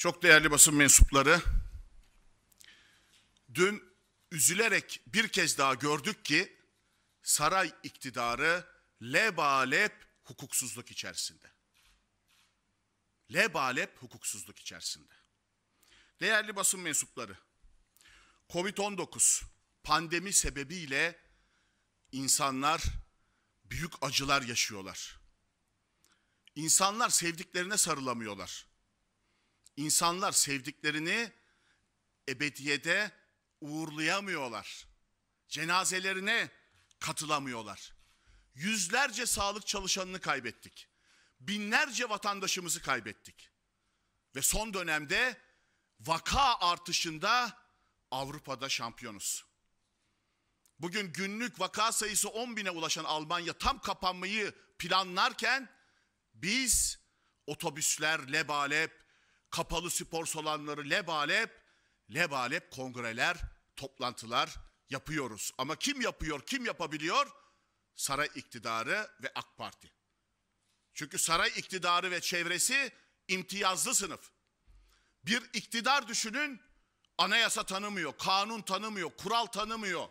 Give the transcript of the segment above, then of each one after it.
çok değerli basın mensupları, dün üzülerek bir kez daha gördük ki saray iktidarı lebalep hukuksuzluk içerisinde. Lebalep hukuksuzluk içerisinde. Değerli basın mensupları, Covid-19 pandemi sebebiyle insanlar büyük acılar yaşıyorlar. İnsanlar sevdiklerine sarılamıyorlar. İnsanlar sevdiklerini ebediyede uğurlayamıyorlar. Cenazelerine katılamıyorlar. Yüzlerce sağlık çalışanını kaybettik. Binlerce vatandaşımızı kaybettik. Ve son dönemde vaka artışında Avrupa'da şampiyonuz. Bugün günlük vaka sayısı 10 bine ulaşan Almanya tam kapanmayı planlarken biz otobüsler lebalep kapalı spor salonları lebalep, lebalep kongreler, toplantılar yapıyoruz. Ama kim yapıyor, kim yapabiliyor? Saray iktidarı ve AK Parti. Çünkü saray iktidarı ve çevresi imtiyazlı sınıf. Bir iktidar düşünün, anayasa tanımıyor, kanun tanımıyor, kural tanımıyor.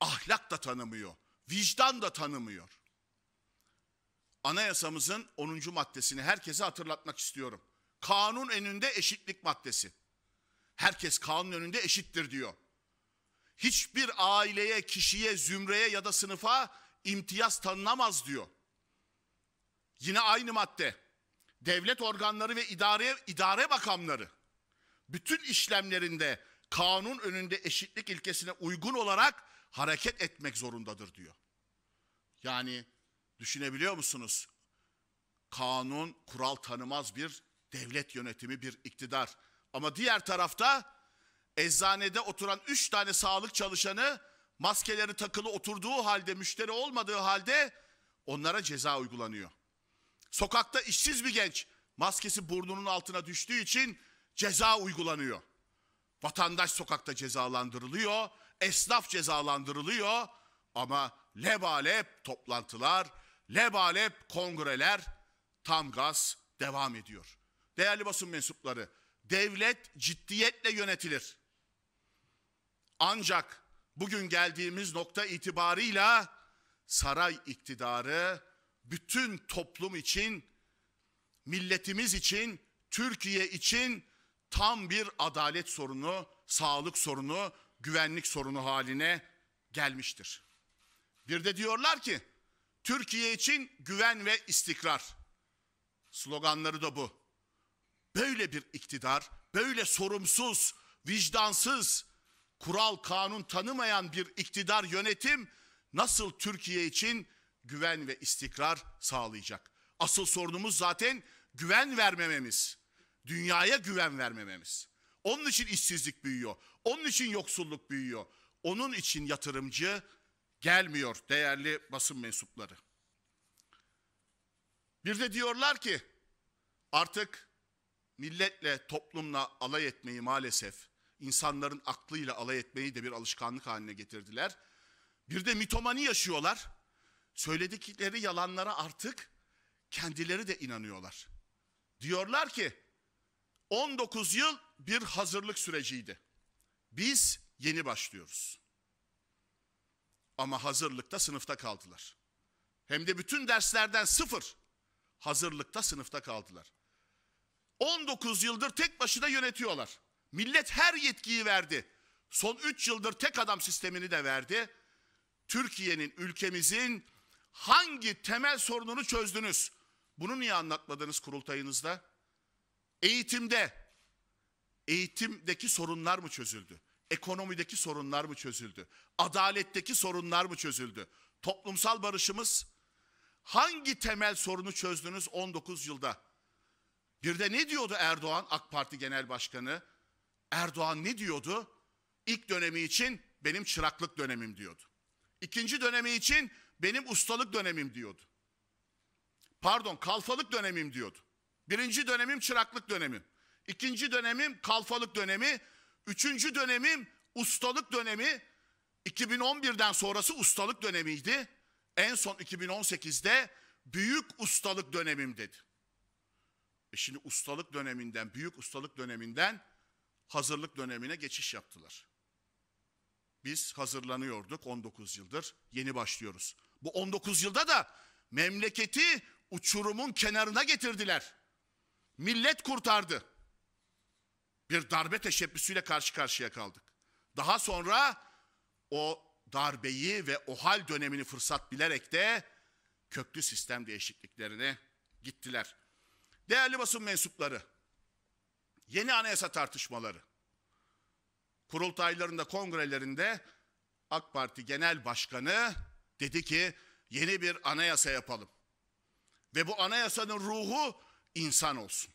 Ahlak da tanımıyor, vicdan da tanımıyor. Anayasamızın 10. maddesini herkese hatırlatmak istiyorum. Kanun önünde eşitlik maddesi. Herkes kanun önünde eşittir diyor. Hiçbir aileye, kişiye, zümreye ya da sınıfa imtiyaz tanınamaz diyor. Yine aynı madde. Devlet organları ve idare idare bakanları bütün işlemlerinde kanun önünde eşitlik ilkesine uygun olarak hareket etmek zorundadır diyor. Yani düşünebiliyor musunuz? Kanun kural tanımaz bir Devlet yönetimi bir iktidar. Ama diğer tarafta eczanede oturan üç tane sağlık çalışanı maskeleri takılı oturduğu halde, müşteri olmadığı halde onlara ceza uygulanıyor. Sokakta işsiz bir genç maskesi burnunun altına düştüğü için ceza uygulanıyor. Vatandaş sokakta cezalandırılıyor, esnaf cezalandırılıyor ama lebalep toplantılar, lebalep kongreler tam gaz devam ediyor değerli basın mensupları, devlet ciddiyetle yönetilir. Ancak bugün geldiğimiz nokta itibarıyla saray iktidarı bütün toplum için, milletimiz için, Türkiye için tam bir adalet sorunu, sağlık sorunu, güvenlik sorunu haline gelmiştir. Bir de diyorlar ki Türkiye için güven ve istikrar. Sloganları da bu böyle bir iktidar, böyle sorumsuz, vicdansız, kural kanun tanımayan bir iktidar yönetim nasıl Türkiye için güven ve istikrar sağlayacak? Asıl sorunumuz zaten güven vermememiz. Dünyaya güven vermememiz. Onun için işsizlik büyüyor. Onun için yoksulluk büyüyor. Onun için yatırımcı gelmiyor değerli basın mensupları. Bir de diyorlar ki artık milletle, toplumla alay etmeyi maalesef, insanların aklıyla alay etmeyi de bir alışkanlık haline getirdiler. Bir de mitomani yaşıyorlar. Söyledikleri yalanlara artık kendileri de inanıyorlar. Diyorlar ki 19 yıl bir hazırlık süreciydi. Biz yeni başlıyoruz. Ama hazırlıkta sınıfta kaldılar. Hem de bütün derslerden sıfır hazırlıkta sınıfta kaldılar. 19 yıldır tek başına yönetiyorlar. Millet her yetkiyi verdi. Son 3 yıldır tek adam sistemini de verdi. Türkiye'nin, ülkemizin hangi temel sorununu çözdünüz? Bunu niye anlatmadınız kurultayınızda? Eğitimde, eğitimdeki sorunlar mı çözüldü? Ekonomideki sorunlar mı çözüldü? Adaletteki sorunlar mı çözüldü? Toplumsal barışımız hangi temel sorunu çözdünüz 19 yılda? Bir de ne diyordu Erdoğan AK Parti Genel Başkanı? Erdoğan ne diyordu? İlk dönemi için benim çıraklık dönemim diyordu. İkinci dönemi için benim ustalık dönemim diyordu. Pardon kalfalık dönemim diyordu. Birinci dönemim çıraklık dönemi. İkinci dönemim kalfalık dönemi. Üçüncü dönemim ustalık dönemi. 2011'den sonrası ustalık dönemiydi. En son 2018'de büyük ustalık dönemim dedi. E şimdi ustalık döneminden, büyük ustalık döneminden hazırlık dönemine geçiş yaptılar. Biz hazırlanıyorduk 19 yıldır, yeni başlıyoruz. Bu 19 yılda da memleketi uçurumun kenarına getirdiler. Millet kurtardı. Bir darbe teşebbüsüyle karşı karşıya kaldık. Daha sonra o darbeyi ve o hal dönemini fırsat bilerek de köklü sistem değişikliklerine gittiler. Değerli basın mensupları, yeni anayasa tartışmaları, kurultaylarında, kongrelerinde AK Parti Genel Başkanı dedi ki yeni bir anayasa yapalım. Ve bu anayasanın ruhu insan olsun.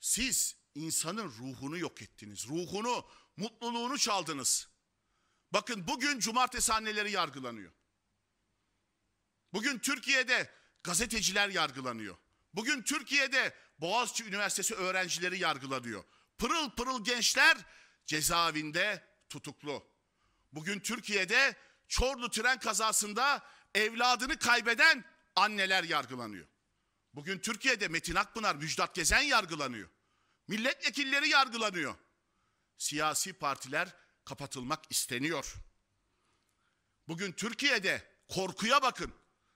Siz insanın ruhunu yok ettiniz. Ruhunu, mutluluğunu çaldınız. Bakın bugün cumartesi anneleri yargılanıyor. Bugün Türkiye'de gazeteciler yargılanıyor. Bugün Türkiye'de Boğaziçi Üniversitesi öğrencileri yargılanıyor. Pırıl pırıl gençler cezaevinde tutuklu. Bugün Türkiye'de Çorlu tren kazasında evladını kaybeden anneler yargılanıyor. Bugün Türkiye'de Metin Akpınar, Müjdat Gezen yargılanıyor. Milletvekilleri yargılanıyor. Siyasi partiler kapatılmak isteniyor. Bugün Türkiye'de korkuya bakın.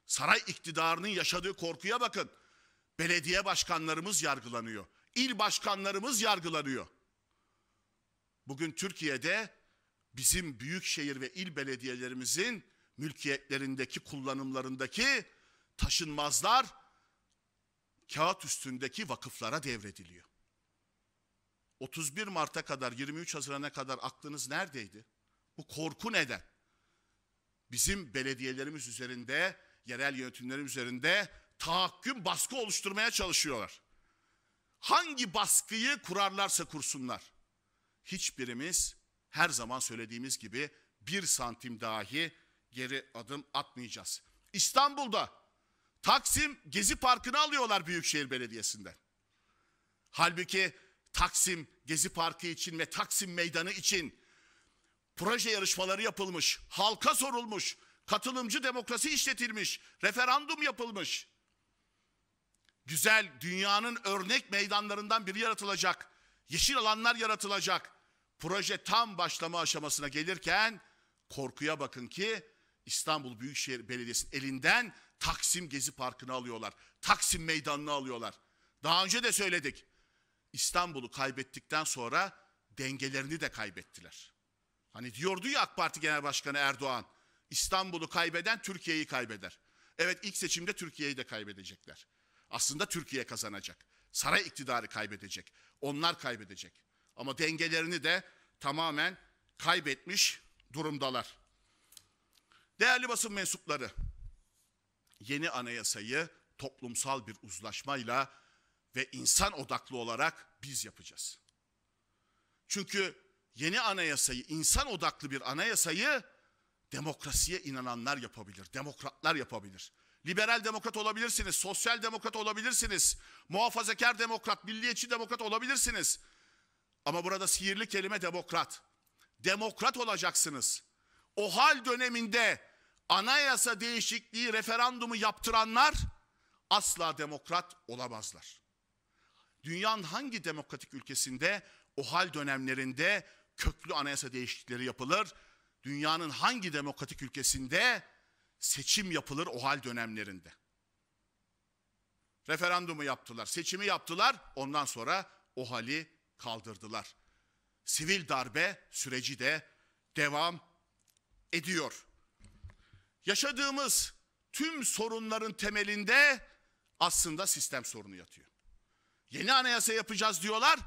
Saray iktidarının yaşadığı korkuya bakın. Belediye başkanlarımız yargılanıyor. İl başkanlarımız yargılanıyor. Bugün Türkiye'de bizim büyükşehir ve il belediyelerimizin mülkiyetlerindeki kullanımlarındaki taşınmazlar kağıt üstündeki vakıflara devrediliyor. 31 Mart'a kadar 23 Haziran'a kadar aklınız neredeydi? Bu korku neden? Bizim belediyelerimiz üzerinde, yerel yönetimlerimiz üzerinde tahakküm, baskı oluşturmaya çalışıyorlar. Hangi baskıyı kurarlarsa kursunlar. Hiçbirimiz her zaman söylediğimiz gibi bir santim dahi geri adım atmayacağız. İstanbul'da Taksim Gezi Parkı'nı alıyorlar Büyükşehir Belediyesi'nden. Halbuki Taksim Gezi Parkı için ve Taksim Meydanı için proje yarışmaları yapılmış, halka sorulmuş, katılımcı demokrasi işletilmiş, referandum yapılmış güzel dünyanın örnek meydanlarından biri yaratılacak. Yeşil alanlar yaratılacak. Proje tam başlama aşamasına gelirken korkuya bakın ki İstanbul Büyükşehir Belediyesi elinden Taksim Gezi Parkı'nı alıyorlar. Taksim Meydanı'nı alıyorlar. Daha önce de söyledik. İstanbul'u kaybettikten sonra dengelerini de kaybettiler. Hani diyordu ya AK Parti Genel Başkanı Erdoğan, İstanbul'u kaybeden Türkiye'yi kaybeder. Evet ilk seçimde Türkiye'yi de kaybedecekler. Aslında Türkiye kazanacak. Saray iktidarı kaybedecek. Onlar kaybedecek. Ama dengelerini de tamamen kaybetmiş durumdalar. Değerli basın mensupları, yeni anayasayı toplumsal bir uzlaşmayla ve insan odaklı olarak biz yapacağız. Çünkü yeni anayasayı, insan odaklı bir anayasayı demokrasiye inananlar yapabilir, demokratlar yapabilir liberal demokrat olabilirsiniz, sosyal demokrat olabilirsiniz, muhafazakar demokrat, milliyetçi demokrat olabilirsiniz. Ama burada sihirli kelime demokrat. Demokrat olacaksınız. O hal döneminde anayasa değişikliği referandumu yaptıranlar asla demokrat olamazlar. Dünyanın hangi demokratik ülkesinde o hal dönemlerinde köklü anayasa değişiklikleri yapılır? Dünyanın hangi demokratik ülkesinde seçim yapılır o hal dönemlerinde. Referandumu yaptılar, seçimi yaptılar, ondan sonra o hali kaldırdılar. Sivil darbe süreci de devam ediyor. Yaşadığımız tüm sorunların temelinde aslında sistem sorunu yatıyor. Yeni anayasa yapacağız diyorlar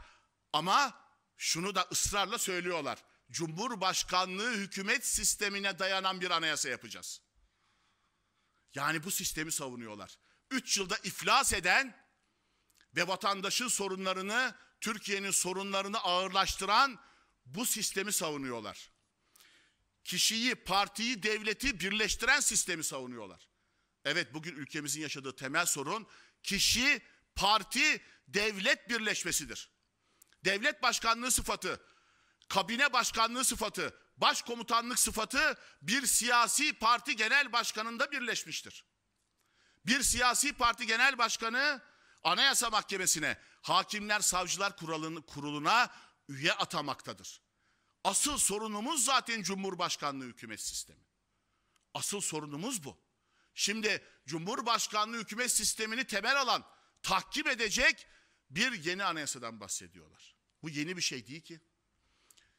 ama şunu da ısrarla söylüyorlar. Cumhurbaşkanlığı hükümet sistemine dayanan bir anayasa yapacağız. Yani bu sistemi savunuyorlar. Üç yılda iflas eden ve vatandaşın sorunlarını, Türkiye'nin sorunlarını ağırlaştıran bu sistemi savunuyorlar. Kişiyi, partiyi, devleti birleştiren sistemi savunuyorlar. Evet bugün ülkemizin yaşadığı temel sorun kişi, parti, devlet birleşmesidir. Devlet başkanlığı sıfatı, kabine başkanlığı sıfatı, başkomutanlık sıfatı bir siyasi parti genel başkanında birleşmiştir. Bir siyasi parti genel başkanı Anayasa Mahkemesi'ne, Hakimler Savcılar Kurulu'na üye atamaktadır. Asıl sorunumuz zaten Cumhurbaşkanlığı hükümet sistemi. Asıl sorunumuz bu. Şimdi Cumhurbaşkanlığı hükümet sistemini temel alan, takip edecek bir yeni anayasadan bahsediyorlar. Bu yeni bir şey değil ki.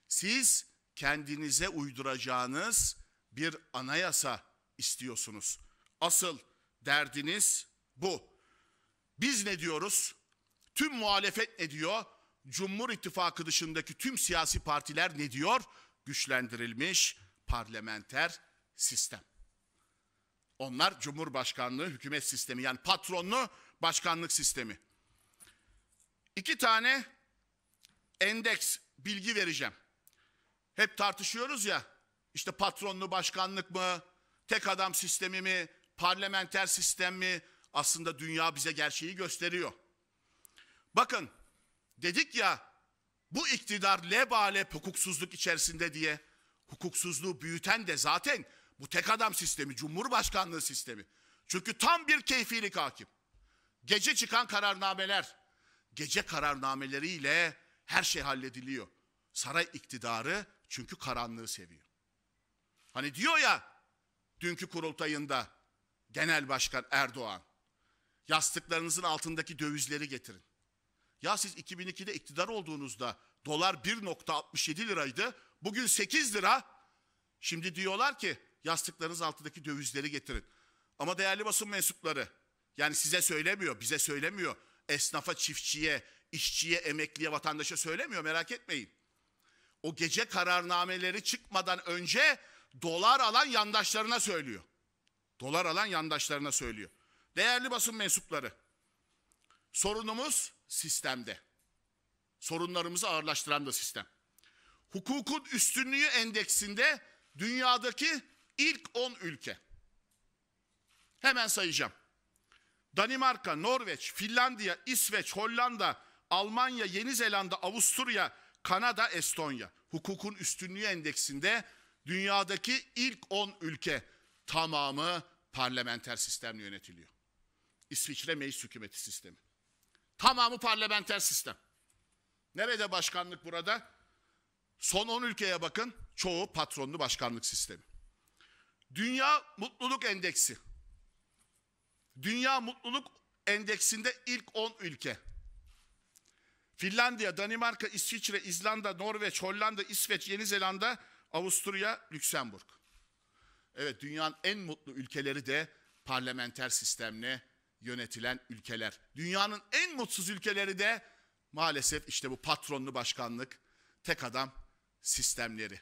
Siz kendinize uyduracağınız bir anayasa istiyorsunuz. Asıl derdiniz bu. Biz ne diyoruz? Tüm muhalefet ne diyor? Cumhur İttifakı dışındaki tüm siyasi partiler ne diyor? Güçlendirilmiş parlamenter sistem. Onlar Cumhurbaşkanlığı hükümet sistemi yani patronlu başkanlık sistemi. İki tane endeks bilgi vereceğim. Hep tartışıyoruz ya. işte patronlu başkanlık mı? Tek adam sistemi mi? Parlamenter sistem mi? Aslında dünya bize gerçeği gösteriyor. Bakın dedik ya bu iktidar lebalep hukuksuzluk içerisinde diye hukuksuzluğu büyüten de zaten bu tek adam sistemi, cumhurbaşkanlığı sistemi. Çünkü tam bir keyfilik hakim. Gece çıkan kararnameler, gece kararnameleriyle her şey hallediliyor. Saray iktidarı çünkü karanlığı seviyor. Hani diyor ya dünkü kurultayında Genel Başkan Erdoğan yastıklarınızın altındaki dövizleri getirin. Ya siz 2002'de iktidar olduğunuzda dolar 1.67 liraydı. Bugün 8 lira. Şimdi diyorlar ki yastıklarınız altındaki dövizleri getirin. Ama değerli basın mensupları yani size söylemiyor, bize söylemiyor. Esnafa, çiftçiye, işçiye, emekliye, vatandaşa söylemiyor merak etmeyin o gece kararnameleri çıkmadan önce dolar alan yandaşlarına söylüyor. Dolar alan yandaşlarına söylüyor. Değerli basın mensupları, sorunumuz sistemde. Sorunlarımızı ağırlaştıran da sistem. Hukukun üstünlüğü endeksinde dünyadaki ilk 10 ülke. Hemen sayacağım. Danimarka, Norveç, Finlandiya, İsveç, Hollanda, Almanya, Yeni Zelanda, Avusturya, Kanada, Estonya. Hukukun üstünlüğü endeksinde dünyadaki ilk 10 ülke tamamı parlamenter sistemle yönetiliyor. İsviçre meclis hükümeti sistemi. Tamamı parlamenter sistem. Nerede başkanlık burada? Son 10 ülkeye bakın. Çoğu patronlu başkanlık sistemi. Dünya Mutluluk Endeksi. Dünya Mutluluk Endeksinde ilk 10 ülke. Finlandiya, Danimarka, İsviçre, İzlanda, Norveç, Hollanda, İsveç, Yeni Zelanda, Avusturya, Lüksemburg. Evet dünyanın en mutlu ülkeleri de parlamenter sistemle yönetilen ülkeler. Dünyanın en mutsuz ülkeleri de maalesef işte bu patronlu başkanlık, tek adam sistemleri.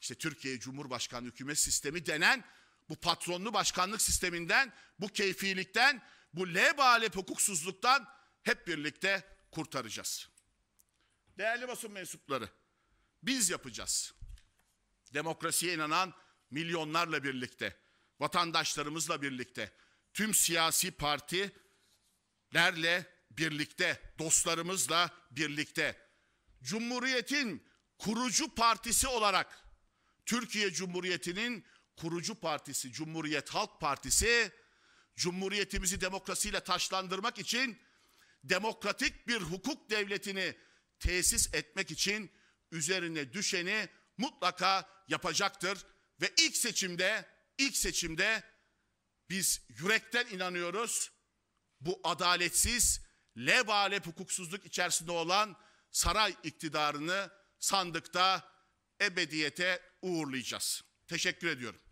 İşte Türkiye Cumhurbaşkanlığı Hükümet Sistemi denen bu patronlu başkanlık sisteminden, bu keyfilikten, bu lebalep hukuksuzluktan hep birlikte kurtaracağız. Değerli basın mensupları, biz yapacağız. Demokrasiye inanan milyonlarla birlikte, vatandaşlarımızla birlikte, tüm siyasi partilerle birlikte, dostlarımızla birlikte, Cumhuriyet'in kurucu partisi olarak, Türkiye Cumhuriyeti'nin kurucu partisi, Cumhuriyet Halk Partisi, Cumhuriyetimizi demokrasiyle taşlandırmak için demokratik bir hukuk devletini tesis etmek için üzerine düşeni mutlaka yapacaktır ve ilk seçimde ilk seçimde biz yürekten inanıyoruz. Bu adaletsiz, lebalep hukuksuzluk içerisinde olan saray iktidarını sandıkta ebediyete uğurlayacağız. Teşekkür ediyorum.